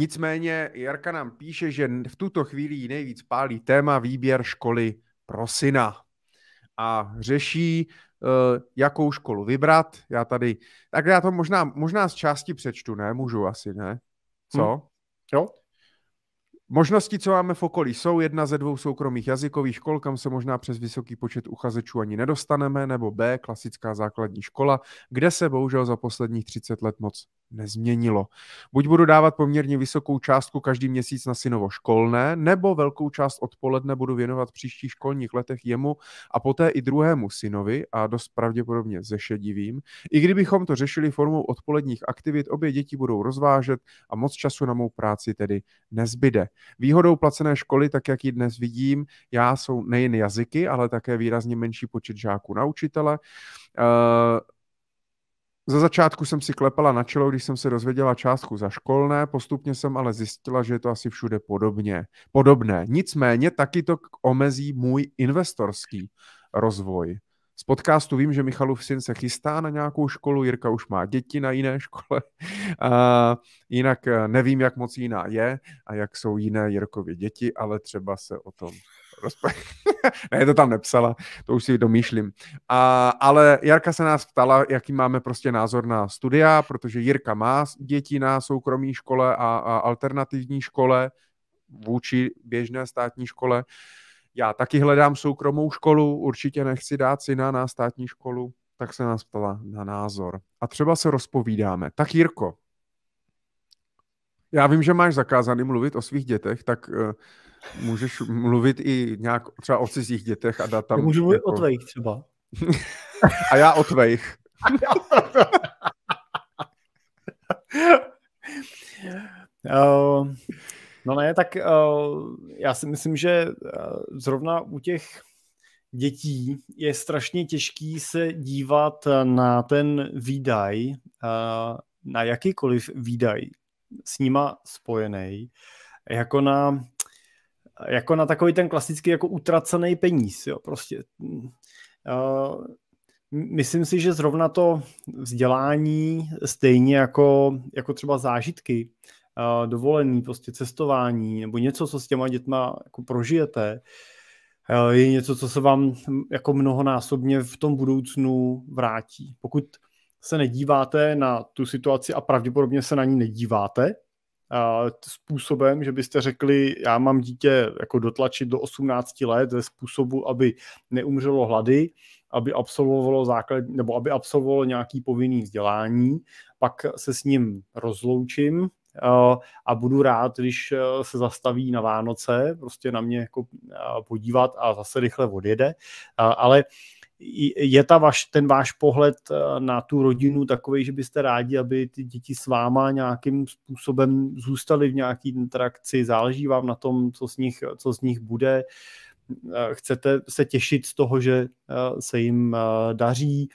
Nicméně Jarka nám píše, že v tuto chvíli nejvíc pálí téma výběr školy pro syna. A řeší, eh, jakou školu vybrat. Já tady, tak já to možná, možná z části přečtu, ne? Můžu asi, ne? Co? Hmm. Jo. Možnosti, co máme v okolí, jsou jedna ze dvou soukromých jazykových škol, kam se možná přes vysoký počet uchazečů ani nedostaneme, nebo B, klasická základní škola, kde se bohužel za posledních 30 let moc nezměnilo. Buď budu dávat poměrně vysokou částku každý měsíc na synovo školné, nebo velkou část odpoledne budu věnovat příští školních letech jemu a poté i druhému synovi a dost pravděpodobně zešedivým. I kdybychom to řešili formou odpoledních aktivit, obě děti budou rozvážet a moc času na mou práci tedy nezbyde. Výhodou placené školy, tak jak ji dnes vidím, já jsou nejen jazyky, ale také výrazně menší počet žáků na učitele. Uh, ze začátku jsem si klepala na čelo, když jsem se dozvěděla částku za školné, postupně jsem ale zjistila, že je to asi všude podobně, podobné. Nicméně taky to omezí můj investorský rozvoj. Z podcastu vím, že Michalův syn se chystá na nějakou školu, Jirka už má děti na jiné škole, a jinak eh, nevím, jak moc jiná je a jak jsou jiné Jirkově děti, ale třeba se o tom rozpa... ne, to tam nepsala, to už si domýšlím. A, ale Jarka se nás ptala, jaký máme prostě názor na studia, protože Jirka má děti na soukromé škole a, a alternativní škole vůči běžné státní škole. Já taky hledám soukromou školu, určitě nechci dát syna na státní školu, tak se nás ptala na názor. A třeba se rozpovídáme. Tak Jirko, já vím, že máš zakázaný mluvit o svých dětech, tak eh, můžeš mluvit i nějak třeba o cizích dětech a dát tam... Já můžu mluvit jako... o tvejch třeba. a já o tvejch. uh, no ne, tak uh, já si myslím, že uh, zrovna u těch dětí je strašně těžký se dívat eh, na ten výdaj, na jakýkoliv výdaj s nima spojený, jako na jako na takový ten klasický jako utracený peníz, jo, prostě. Uh, myslím si, že zrovna to vzdělání stejně jako, jako třeba zážitky, uh, dovolený, prostě cestování nebo něco, co s těma dětma jako prožijete, je něco, co se vám hm, jako mnohonásobně v tom budoucnu vrátí. Pokud se nedíváte na tu situaci a pravděpodobně se na ní nedíváte, způsobem, že byste řekli, já mám dítě jako dotlačit do 18 let ze způsobu, aby neumřelo hlady, aby absolvovalo základ, nebo aby absolvovalo nějaký povinný vzdělání, pak se s ním rozloučím a budu rád, když e, se zastaví na Vánoce, prostě na mě jako e, podívat a zase rychle odjede, ale je ta vaš, ten váš pohled eh, na tu rodinu takový, že byste rádi, aby ty děti s váma nějakým způsobem zůstaly v nějaké interakci, záleží vám na tom, co z nich, co z nich bude, eh, chcete se těšit z toho, že eh, se jim daří,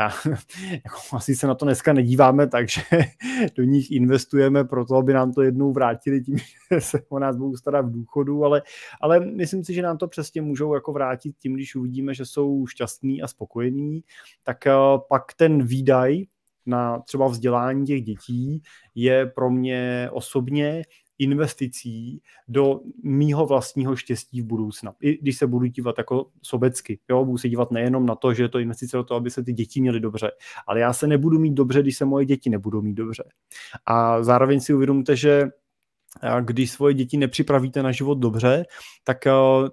a, jako asi se na to dneska nedíváme, takže do nich investujeme Pro to aby nám to jednou vrátili tím, že se o nás budou starat v důchodu, ale, ale myslím si, že nám to přesně můžou jako vrátit tím, když uvidíme, že jsou šťastní a spokojení, tak eh, pak ten výdaj na třeba vzdělání těch dětí je pro mě osobně investicí do mýho vlastního štěstí v budoucna. I když se budu dívat jako sobecky, jo, budu se dívat nejenom na to, že je to investice do toho, aby se ty děti měly dobře, ale já se nebudu mít dobře, když se moje děti nebudou mít dobře. A zároveň si uvědomte, že když svoje děti nepřipravíte na život dobře, tak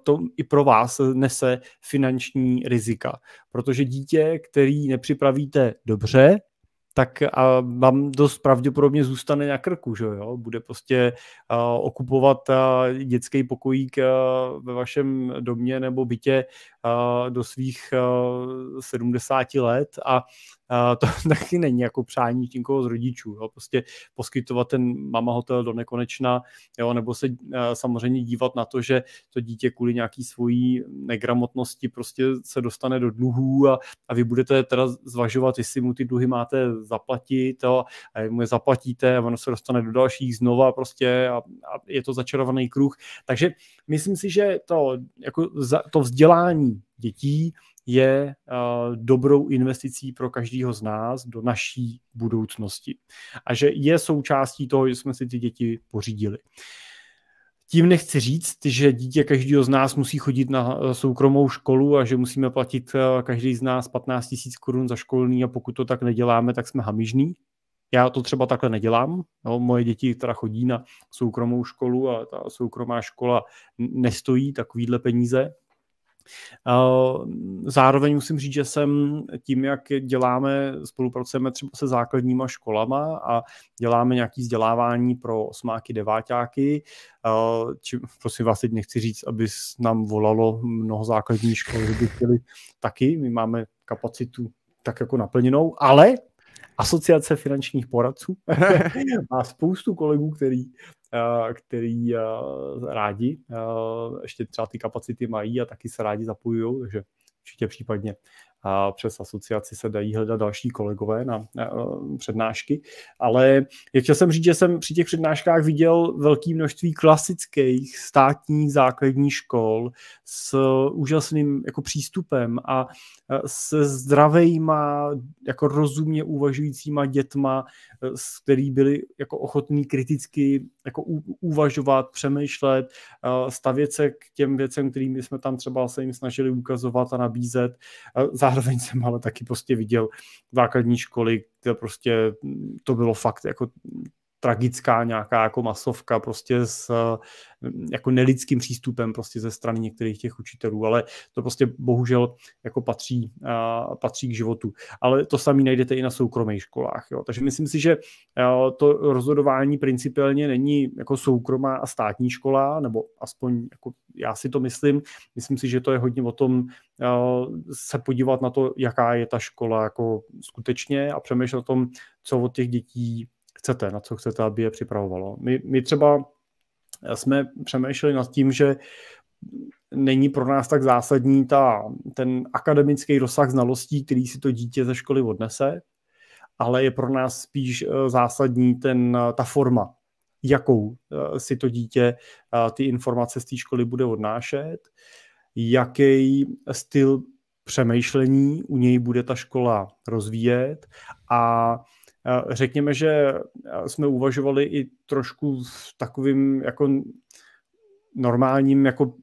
to i pro vás nese finanční rizika. Protože dítě, který nepřipravíte dobře, tak a vám dost pravděpodobně zůstane na krku, že jo? Bude prostě a, okupovat a, dětský pokojík a, ve vašem domě nebo bytě Eh, do svých 70 eh, let a eh, to taky není jako přání nikoho z rodičů. Jo. Prostě poskytovat ten mama hotel do nekonečna, jo, nebo se samozřejmě dívat na to, že to dítě kvůli nějaký svojí negramotnosti prostě se dostane do dluhů a, a vy budete teda zvažovat, jestli mu ty dluhy máte zaplatit jo, a mu je zaplatíte a ono se dostane do dalších znova prostě a, a je to začarovaný kruh. Takže myslím si, že to, jako za, to vzdělání vzdělávání dětí je eh, dobrou investicí pro každého z nás do naší budoucnosti. A že je součástí toho, že jsme si ty děti pořídili. Tím nechci říct, že dítě každého z nás musí chodit na eh, soukromou školu a že musíme platit eh, každý z nás 15 000 korun za školní a pokud to tak neděláme, tak jsme hamižní. Já to třeba takhle nedělám. No, moje děti teda chodí na soukromou školu a ta soukromá škola nestojí takovýhle peníze, Zároveň musím říct, že jsem tím, jak děláme, spolupracujeme třeba se základníma školama a děláme nějaké vzdělávání pro osmáky, devátáky, či, prosím vás, teď nechci říct, aby nám volalo mnoho základních škol, že by chtěli taky, my máme kapacitu tak jako naplněnou, ale Asociace finančních poradců má spoustu kolegů, který který rádi ještě třeba ty kapacity mají a taky se rádi zapojují, takže určitě případně a přes asociaci se dají hledat další kolegové na, na eh, přednášky, ale jak chtěl jsem říct, že jsem při těch přednáškách viděl velké množství klasických státních základních škol s úžasným jako přístupem a eh, se zdravejma, jako rozumně uvažujícíma dětma, eh, s který byli jako ochotní kriticky jako uvažovat, přemýšlet, stavět se k těm věcem, kterými jsme tam třeba se jim snažili ukazovat a nabízet. Za zároveň jsem ale taky prostě viděl základní školy, kde prostě to bylo fakt jako tragická nějaká jako masovka prostě s eh, jako nelidským přístupem prostě ze strany některých těch učitelů, ale to prostě bohužel jako patří, eh, patří k životu. Ale to samé najdete i na soukromých školách. Jo. Takže myslím si, že eh, to rozhodování principiálně není jako soukromá a státní škola, nebo aspoň jako já si to myslím. Myslím si, že to je hodně o tom se podívat na to, jaká je ta škola jako skutečně a přemýšlet o tom, co od těch dětí chcete, na co chcete, aby je připravovalo. My, my třeba jsme přemýšleli nad tím, že není pro nás tak zásadní ta, ten akademický rozsah znalostí, který si to dítě ze školy odnese, ale je pro nás spíš eh, zásadní ten, eh, ta forma, jakou eh, si to dítě ty informace z té školy bude odnášet, jaký styl přemýšlení u něj bude ta škola rozvíjet a Řekněme, že jsme uvažovali i trošku v takovým jako normálním jako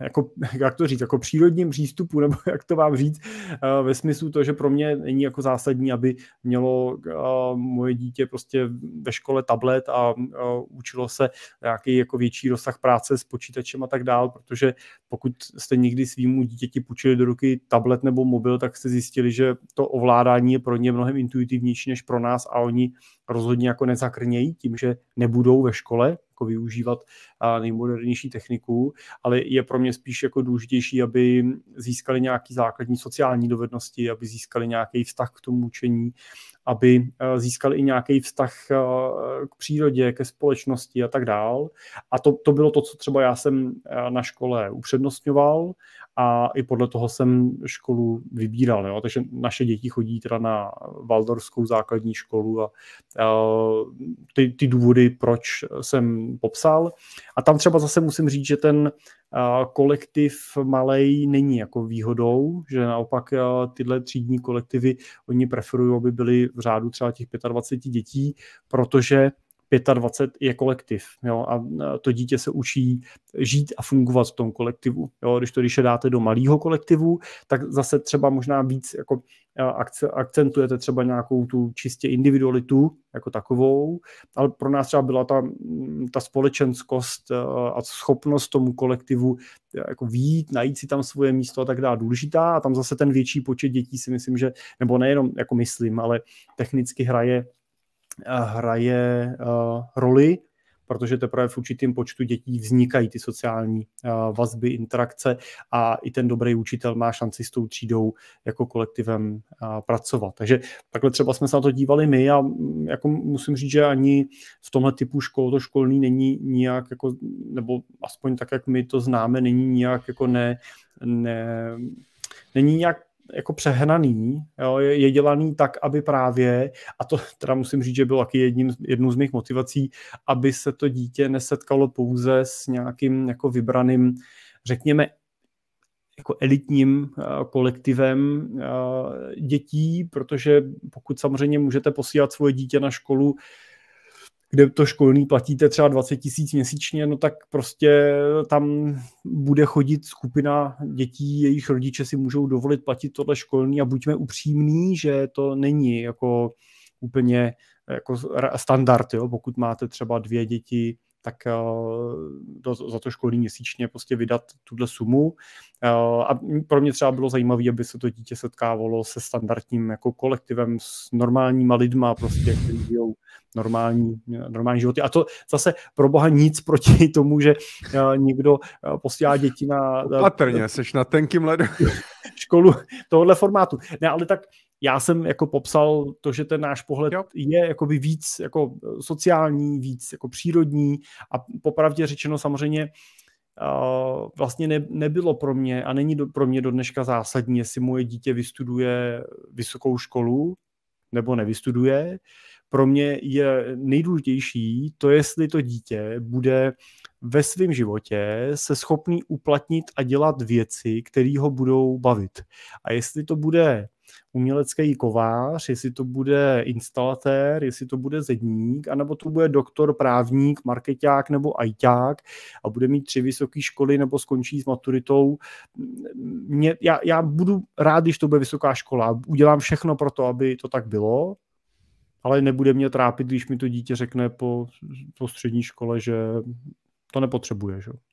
jako, jak to říct, jako přírodním přístupu, nebo jak to vám říct, eh, ve smyslu to, že pro mě není jako zásadní, aby mělo eh, moje dítě prostě ve škole tablet a eh, učilo se nějaký jako větší rozsah práce s počítačem a tak dál, protože pokud jste někdy svýmu dítěti půjčili do ruky tablet nebo mobil, tak jste zjistili, že to ovládání je pro ně mnohem intuitivnější než pro nás a oni rozhodně jako nezakrnějí tím, že nebudou ve škole jako využívat nejmodernější techniku, ale je pro mě spíš jako důležitější, aby získali nějaké základní sociální dovednosti, aby získali nějaký vztah k tomu učení, aby získali i nějaký vztah k přírodě, ke společnosti a tak dál. A to, to bylo to, co třeba já jsem na škole upřednostňoval a i podle toho jsem školu vybíral. Jo? Takže naše děti chodí teda na Valdorskou základní školu a ty, ty důvody, proč jsem popsal. A tam třeba zase musím říct, že ten kolektiv malej není jako výhodou, že naopak uh, tyhle třídní kolektivy oni preferují, aby byly v řádu třeba těch 25 dětí, protože 25 je kolektiv jo, a to dítě se učí žít a fungovat v tom kolektivu. Jo. Když to když je dáte do malého kolektivu, tak zase třeba možná víc jako akcentujete třeba nějakou tu čistě individualitu jako takovou, ale pro nás třeba byla ta, ta společenskost a schopnost tomu kolektivu e, jako výjít, najít si tam svoje místo a tak dále důležitá a tam zase ten větší počet dětí si myslím, že, nebo nejenom jako myslím, ale technicky hraje hraje roli, protože teprve v určitém počtu dětí vznikají ty sociální vazby, interakce a i ten dobrý učitel má šanci s tou třídou jako kolektivem pracovat. Takže takhle třeba jsme se na to dívali my a mm, jako musím říct, že ani v tomhle typu škol to školní není nijak, jako, nebo aspoň tak, jak my to známe, není nijak jako ne, ne není nějak jako přehnaný, jo, je, je dělaný tak, aby právě, a to teda musím říct, že bylo taky jedním, jednou z mých motivací, aby se to dítě nesetkalo pouze s nějakým jako vybraným, řekněme, jako elitním eh, kolektivem eh, dětí, protože pokud samozřejmě můžete posílat svoje dítě na školu kde to školní platíte třeba 20 tisíc měsíčně, no tak prostě tam bude chodit skupina dětí, jejich rodiče si můžou dovolit platit tohle školní a buďme upřímní, že to není jako úplně jako standard, jo? pokud máte třeba dvě děti, tak eh, do, za to školní měsíčně prostě vydat tuhle sumu. Eh, a pro mě třeba bylo zajímavé, aby se to dítě setkávalo se standardním jako kolektivem, s normálníma lidma, prostě, kteří žijou normální, eh, normální životy. A to zase pro boha nic proti tomu, že někdo posílá děti na... Opatrně, seš na tenkým ledu. školu tohohle formátu. Ne, ale tak já jsem jako popsal to, že ten náš pohled jo. je jakoby víc jako e, sociální, víc jako přírodní a popravdě řečeno samozřejmě e, vlastně ne, nebylo pro mě a není do, pro mě do dneška zásadní, jestli moje dítě vystuduje vysokou školu nebo nevystuduje. Pro mě je nejdůležitější to, jestli to dítě bude ve svém životě se schopný uplatnit a dělat věci, které ho budou bavit. A jestli to bude umělecký kovář, jestli to bude instalatér, jestli to bude zedník, anebo to bude doktor, právník, marketák nebo ajťák a bude mít tři vysoké školy nebo skončí s maturitou. Mě, já, já budu rád, když to bude vysoká škola. Udělám všechno pro to, aby to tak bylo, ale nebude mě trápit, když mi to dítě řekne po, po střední škole, že to nepotřebuje. Že?